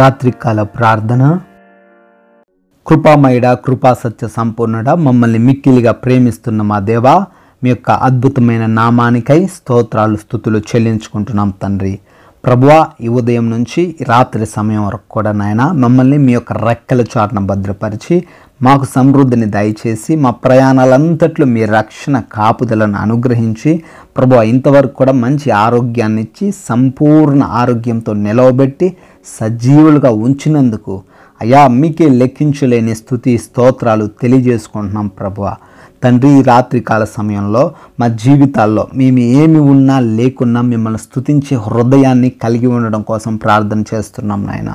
రాత్రికాల ప్రార్థన కృపామయుడ కృపా సత్య సంపూర్ణుడ మమ్మల్ని మిక్కిలిగా ప్రేమిస్తున్న మా దేవా మీ యొక్క అద్భుతమైన నామానికై స్తోత్రాలు స్థుతులు చెల్లించుకుంటున్నాం తండ్రి ప్రభువా ఈ ఉదయం నుంచి రాత్రి సమయం వరకు కూడా నాయన మమ్మల్ని మీ యొక్క రెక్కల చాటున భద్రపరిచి మాకు సమృద్ధిని దయచేసి మా ప్రయాణాలంతట్లో మీ రక్షణ కాపుదలను అనుగ్రహించి ప్రభు ఇంతవరకు కూడా మంచి ఆరోగ్యాన్ని ఇచ్చి సంపూర్ణ ఆరోగ్యంతో నిలవబెట్టి సజీవులుగా ఉంచినందుకు అయా మీకే లెక్కించలేని స్థుతి స్తోత్రాలు తెలియజేసుకుంటున్నాం ప్రభు తండ్రి రాత్రి కాల సమయంలో మా జీవితాల్లో మేము ఏమి ఉన్నా లేకున్నా మిమ్మల్ని స్థుతించే హృదయాన్ని కలిగి ఉండడం కోసం ప్రార్థన చేస్తున్నాం నాయన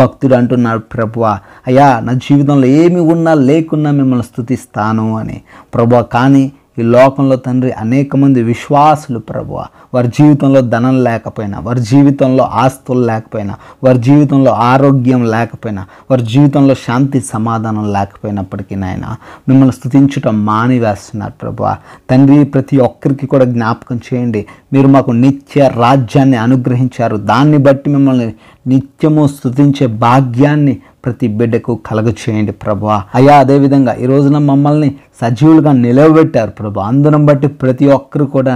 భక్తుడు అంటున్నాడు ప్రభు అయ్యా నా జీవితంలో ఏమి ఉన్నా లేకున్నా మిమ్మల్ని స్థుతిస్తాను అని ప్రభు కానీ ఈ లోకంలో తండ్రి అనేక మంది విశ్వాసులు ప్రభు వారి జీవితంలో ధనం లేకపోయినా వారి జీవితంలో ఆస్తులు లేకపోయినా వారి జీవితంలో ఆరోగ్యం లేకపోయినా వారి జీవితంలో శాంతి సమాధానం లేకపోయినప్పటికీ నాయన మిమ్మల్ని స్థుతించటం మానివేస్తున్నారు ప్రభు తండ్రి ప్రతి ఒక్కరికి కూడా జ్ఞాపకం చేయండి మీరు మాకు నిత్య రాజ్యాన్ని అనుగ్రహించారు దాన్ని బట్టి మిమ్మల్ని నిత్యము స్థుతించే భాగ్యాన్ని ప్రతి బిడ్డకు కలగ చేయండి ప్రభా అయ్యా అదేవిధంగా ఈ రోజున మమ్మల్ని సజీవులుగా నిలవబెట్టారు ప్రభు అందును బట్టి ప్రతి ఒక్కరు కూడా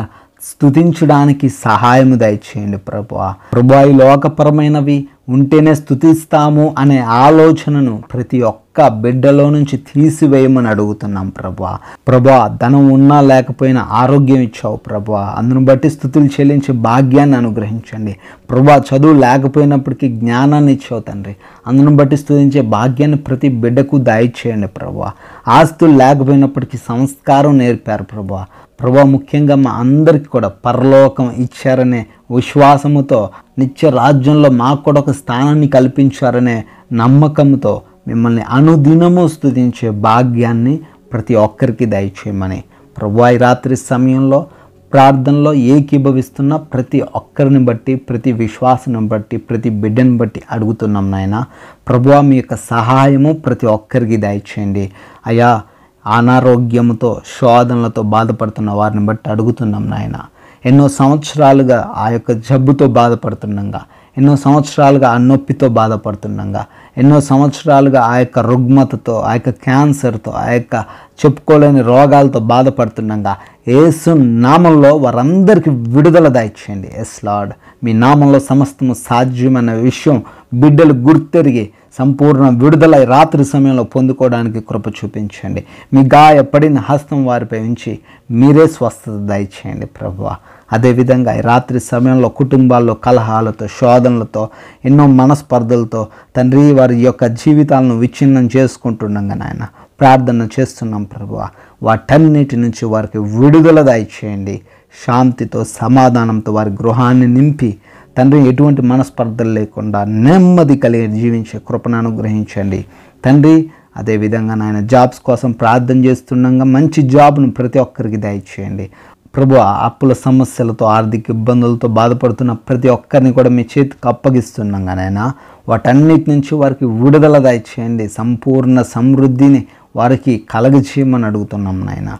స్థుతించడానికి సహాయము దయచేయండి ప్రభా ప్రభా ఈ లోకపరమైనవి ఉంటేనే స్థుతిస్తాము అనే ఆలోచనను ప్రతి ఒక్క బిడ్డలో నుంచి తీసివేయమని అడుగుతున్నాం ప్రభా ప్రభా ధనం ఉన్నా లేకపోయినా ఆరోగ్యం ఇచ్చావు ప్రభా అందును బట్టి స్థుతులు చెల్లించే భాగ్యాన్ని అనుగ్రహించండి ప్రభా చదువు లేకపోయినప్పటికీ జ్ఞానాన్ని ఇచ్చావు తండ్రి అందును బట్టి స్థుతించే భాగ్యాన్ని ప్రతి బిడ్డకు దాయిచేయండి ప్రభా ఆస్తులు లేకపోయినప్పటికీ సంస్కారం నేర్పారు ప్రభా ప్రభా ముఖ్యంగా మా అందరికీ కూడా పరలోకం ఇచ్చారనే విశ్వాసముతో నిత్య రాజ్యంలో మాకు కూడా ఒక స్థానాన్ని కల్పించారనే నమ్మకంతో మిమ్మల్ని అనుదినము స్థుతించే భాగ్యాన్ని ప్రతి ఒక్కరికి దయచేయమని ప్రభా రాత్రి సమయంలో ప్రార్థనలో ఏకీభవిస్తున్న ప్రతి ఒక్కరిని బట్టి ప్రతి విశ్వాసను బట్టి ప్రతి బిడ్డను బట్టి అడుగుతున్నాం నాయన ప్రభు మీ యొక్క సహాయము ప్రతి ఒక్కరికి దయచేయండి అయ్యా అనారోగ్యంతో శోధనలతో బాధపడుతున్న వారిని బట్టి అడుగుతున్నాం నాయన ఎన్నో సంవత్సరాలుగా ఆ యొక్క జబ్బుతో బాధపడుతుండగా ఎన్నో సంవత్సరాలుగా ఆ నొప్పితో బాధపడుతుండగా ఎన్నో సంవత్సరాలుగా ఆ యొక్క రుగ్మతతో ఆ యొక్క క్యాన్సర్తో ఆ యొక్క చెప్పుకోలేని రోగాలతో బాధపడుతుండగా ఏసు నామంలో వారందరికీ విడుదల దాయిచ్చేయండి ఎస్ లాడ్ మీ నామంలో సమస్తము సాధ్యమన్న విషయం బిడ్డలు గుర్తెరిగి సంపూర్ణ విడుదల రాత్రి సమయంలో పొందుకోవడానికి కృప చూపించండి మీ గాయపడిన హస్తం వారిపై ఉంచి మీరే స్వస్థత దయచేయండి ప్రభు అదేవిధంగా రాత్రి సమయంలో కుటుంబాల్లో కలహాలతో శోధనలతో ఎన్నో మనస్పర్ధలతో తండ్రి వారి యొక్క జీవితాలను విచ్ఛిన్నం చేసుకుంటుండగా నాయన ప్రార్థన చేస్తున్నాం ప్రభు వాటన్నిటి నుంచి వారికి విడుదల దయచేయండి శాంతితో సమాధానంతో వారి గృహాన్ని నింపి తండ్రి ఎటువంటి మనస్పర్ధలు లేకుండా నెమ్మది కలిగి జీవించే కృపను అనుగ్రహించండి తండ్రి అదేవిధంగా నాయన జాబ్స్ కోసం ప్రార్థన చేస్తుండగా మంచి జాబ్ను ప్రతి ఒక్కరికి దయచేయండి ప్రభు అప్పుల సమస్యలతో ఆర్థిక ఇబ్బందులతో బాధపడుతున్న ప్రతి ఒక్కరిని కూడా మీ చేతికి అప్పగిస్తున్నాగానైనా వాటన్నిటి నుంచి వారికి విడుదల దయచేయండి సంపూర్ణ సమృద్ధిని వారికి కలగజేయమని అడుగుతున్నాం నాయన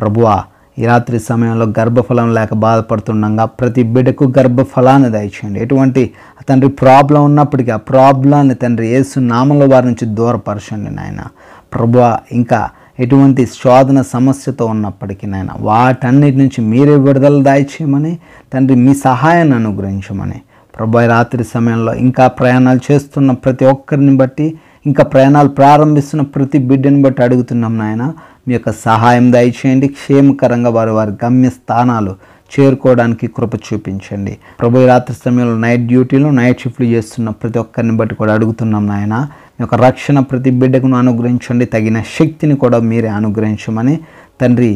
ప్రభువా ఈ రాత్రి సమయంలో గర్భఫలం లేక బాధపడుతుండగా ప్రతి బిడ్డకు గర్భఫలాన్ని దయచేయండి ఎటువంటి తండ్రి ప్రాబ్లం ఉన్నప్పటికీ ఆ ప్రాబ్లాన్ని తండ్రి ఏసు నామంలో వారి నుంచి దూరపరచండి నాయన ప్రభు ఇంకా ఎటువంటి శోధన సమస్యతో ఉన్నప్పటికీ నాయన వాటన్నిటి నుంచి మీరే విడుదల దాయిచేయమని తండ్రి మీ సహాయాన్ని అనుగ్రహించమని ప్రభు రాత్రి సమయంలో ఇంకా ప్రయాణాలు చేస్తున్న ప్రతి ఒక్కరిని బట్టి ఇంకా ప్రయాణాలు ప్రారంభిస్తున్న ప్రతి బిడ్డను బట్టి అడుగుతున్నాం నాయన మీ యొక్క సహాయం దయచేయండి క్షేమకరంగా వారి వారి గమ్య స్థానాలు చేరుకోవడానికి కృప చూపించండి ప్రభు రాత్రి సమయంలో నైట్ డ్యూటీలో నైట్ షిఫ్ట్లు చేస్తున్న ప్రతి ఒక్కరిని బట్టి కూడా అడుగుతున్నాం నాయన మీ యొక్క రక్షణ ప్రతి బిడ్డకును అనుగ్రహించండి తగిన శక్తిని కూడా మీరే అనుగ్రహించమని తండ్రి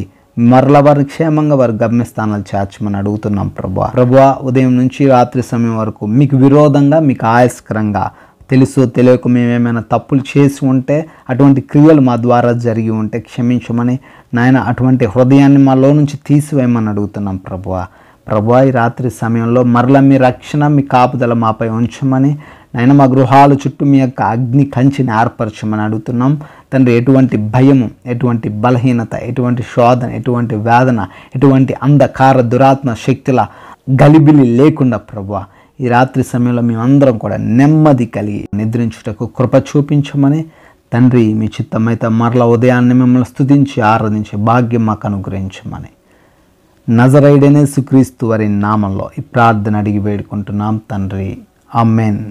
మరల వారి క్షేమంగా వారి గమ్యస్థానాలు చేర్చమని అడుగుతున్నాం ప్రభు ప్రభు ఉదయం నుంచి రాత్రి సమయం వరకు మీకు విరోధంగా మీకు ఆయస్కరంగా తెలుసు తెలియక మేమేమైనా తప్పులు చేసి ఉంటే అటువంటి క్రియలు మా ద్వారా జరిగి ఉంటే క్షమించమని నాయన అటువంటి హృదయాన్ని మాలో నుంచి తీసివేయమని అడుగుతున్నాం ప్రభు ప్రభు ఈ రాత్రి సమయంలో మరల మీ రక్షణ మీ కాపుదల మాపై ఉంచమని నాయన మా గృహాల చుట్టూ మీ యొక్క అగ్ని కంచిని ఏర్పరచమని అడుగుతున్నాం తండ్రి ఎటువంటి భయము ఎటువంటి బలహీనత ఎటువంటి శోధన ఎటువంటి వేదన ఎటువంటి అంధకార దురాత్మ శక్తుల గలిబిలి లేకుండా ప్రభు ఈ రాత్రి సమయంలో మేమందరం కూడా నెమ్మది కలిగి నిద్రించుటకు కృప చూపించమని తండ్రి మీ చిత్తమైతే మరల ఉదయాన్నే మిమ్మల్ని స్థుతించి ఆరాధించి భాగ్యం మాకు అనుగ్రహించమని నజరైడనే సుక్రీస్తు వారి నామంలో ఈ ప్రార్థన అడిగి వేడుకుంటున్నాం తండ్రి అమ్మేన్